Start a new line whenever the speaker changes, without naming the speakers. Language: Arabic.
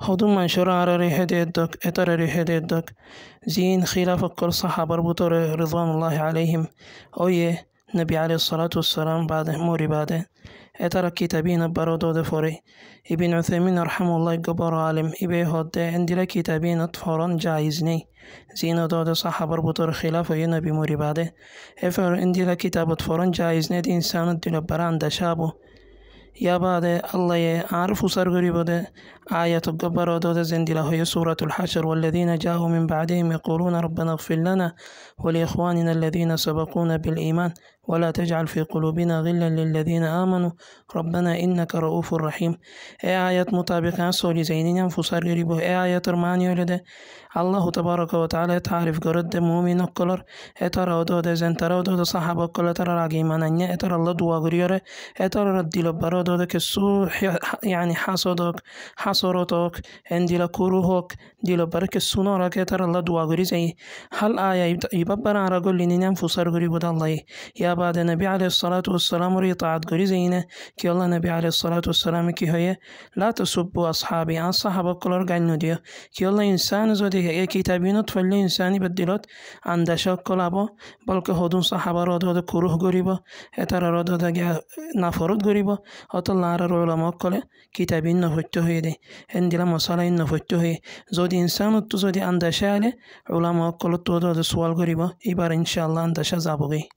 هدو منشور على ريحة يدك اتر ريحة يدك زين خلاف كل صحابة بطر رضوان الله عليهم اوي نبي عليه الصلاة والسلام بعد موري بعد اتر كتابين برودو دفوري ابن عثيمين رحم الله قبر عالم ابي هد عندي كتابين اطفورا جايزني زين دود صحابة بطر خلاف ينبي موري بعد افر عندي كتاب اطفورا جايزني دي انسان دي لبران شابو يابادة الله يعرف سر غريبة آية تقبر ودود زندلا هي سورة الحشر والذين جاءوا من بعدهم يقولون ربنا اغفر لنا ولإخواننا الذين سبقونا بالإيمان ولا تجعل في قلوبنا غلا للذين آمنوا ربنا إنك رؤوف رحيم أي آية مطابقة سولي زينين أنفسار غريبة أي آية رماني ولد الله تبارك وتعالى تعرف قرد مؤمن قلر أترى ودود زن ترى ودود صحابة قلر ترى راقيمان أن ترى الله دوا غريرة أترى رد لبرد دادك السوء يعني حصدك حصرتك عندي لكروهك دي لبرك السنة راكتر الله دعا غريزي هل آية يببر على قول لنين أنفسر غري الله يا بعد نبي عليه الصلاة والسلام ريطاعة غريزينا كي الله نبي عليه الصلاة والسلام كي هي لا تسبوا أصحابي عن صحابة كل قال ديو كي الله إنسان زودي هي كتابين تفلي إنساني بدلوت عن دشاك كلابا بل كهدون صحابة رادو دا كروه غريبا اتر رادو دا نفرد غريبا أطلعر العلماء قال كتابين نفتوه دي عندنا مصالين نفتوه زودي إنسان التزودي عند شاله علماء قال التوضع دي سوال قريبا إبار إن شاء الله عند شا